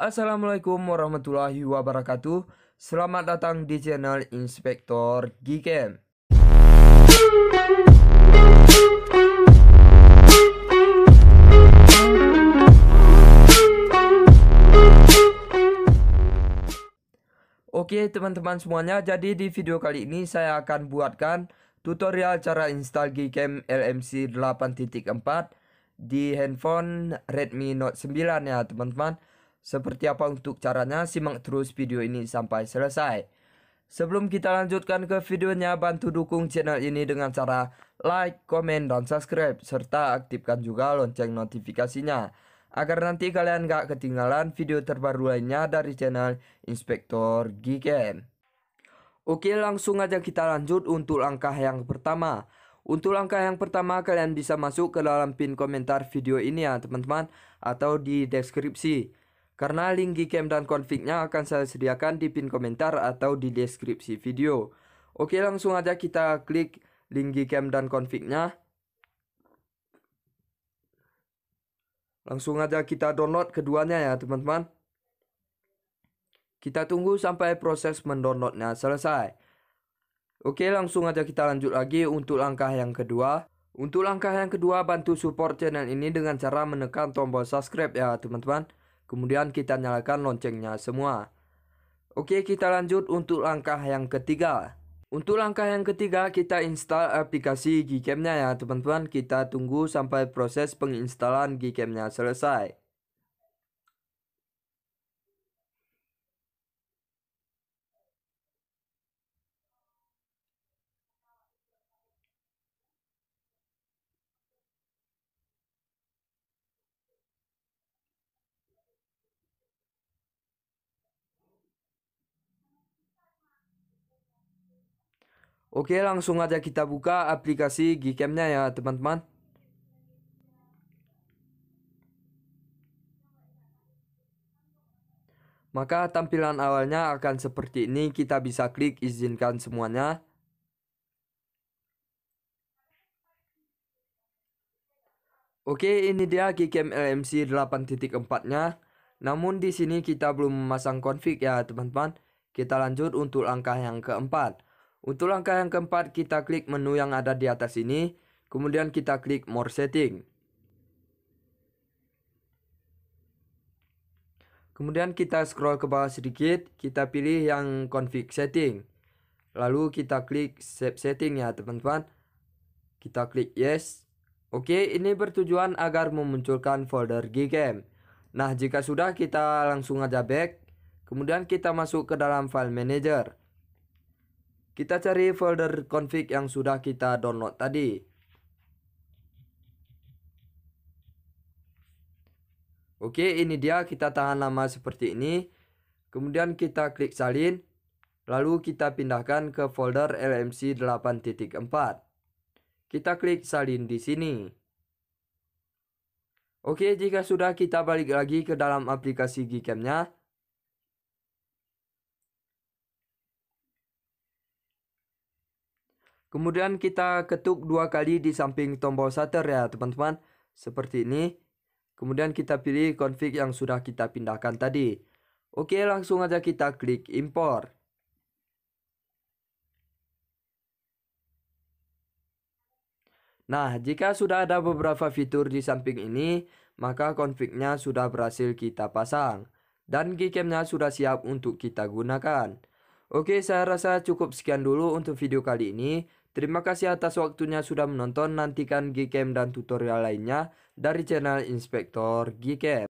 assalamualaikum warahmatullahi wabarakatuh Selamat datang di channel Inspektor Gikem Oke teman-teman semuanya jadi di video kali ini saya akan buatkan tutorial cara install Gcam LMC 8.4 di handphone Redmi Note 9 ya teman-teman seperti apa untuk caranya, simak terus video ini sampai selesai. Sebelum kita lanjutkan ke videonya, bantu dukung channel ini dengan cara like, komen, dan subscribe, serta aktifkan juga lonceng notifikasinya. Agar nanti kalian gak ketinggalan video terbaru lainnya dari channel Inspektor Giken. Oke langsung aja kita lanjut untuk langkah yang pertama. Untuk langkah yang pertama kalian bisa masuk ke dalam pin komentar video ini ya teman-teman atau di deskripsi. Karena link Gcam dan config-nya akan saya sediakan di pin komentar atau di deskripsi video. Oke langsung aja kita klik link Gcam dan config-nya. Langsung aja kita download keduanya ya teman-teman. Kita tunggu sampai proses mendownloadnya selesai. Oke langsung aja kita lanjut lagi untuk langkah yang kedua. Untuk langkah yang kedua bantu support channel ini dengan cara menekan tombol subscribe ya teman-teman. Kemudian kita nyalakan loncengnya semua. Oke, kita lanjut untuk langkah yang ketiga. Untuk langkah yang ketiga, kita install aplikasi Gcam-nya ya teman-teman. Kita tunggu sampai proses penginstalan Gcam-nya selesai. Oke, langsung aja kita buka aplikasi Gcam-nya ya, teman-teman. Maka tampilan awalnya akan seperti ini, kita bisa klik izinkan semuanya. Oke, ini dia Gcam LMC 8.4-nya. Namun di sini kita belum memasang config ya, teman-teman. Kita lanjut untuk langkah yang keempat untuk langkah yang keempat, kita klik menu yang ada di atas ini, kemudian kita klik More Setting. Kemudian kita scroll ke bawah sedikit, kita pilih yang config setting. Lalu kita klik save setting ya teman-teman. Kita klik yes. Oke, ini bertujuan agar memunculkan folder Gcam. Nah, jika sudah kita langsung aja back. Kemudian kita masuk ke dalam file manager. Kita cari folder config yang sudah kita download tadi. Oke, ini dia kita tahan lama seperti ini. Kemudian kita klik salin, lalu kita pindahkan ke folder LMC 8.4. Kita klik salin di sini. Oke, jika sudah kita balik lagi ke dalam aplikasi Gcam-nya. Kemudian kita ketuk dua kali di samping tombol shutter ya teman-teman. Seperti ini. Kemudian kita pilih config yang sudah kita pindahkan tadi. Oke langsung aja kita klik import. Nah jika sudah ada beberapa fitur di samping ini. Maka confignya sudah berhasil kita pasang. Dan gcamnya sudah siap untuk kita gunakan. Oke saya rasa cukup sekian dulu untuk video kali ini. Terima kasih atas waktunya sudah menonton. Nantikan Gcam dan tutorial lainnya dari channel Inspektor Gcam.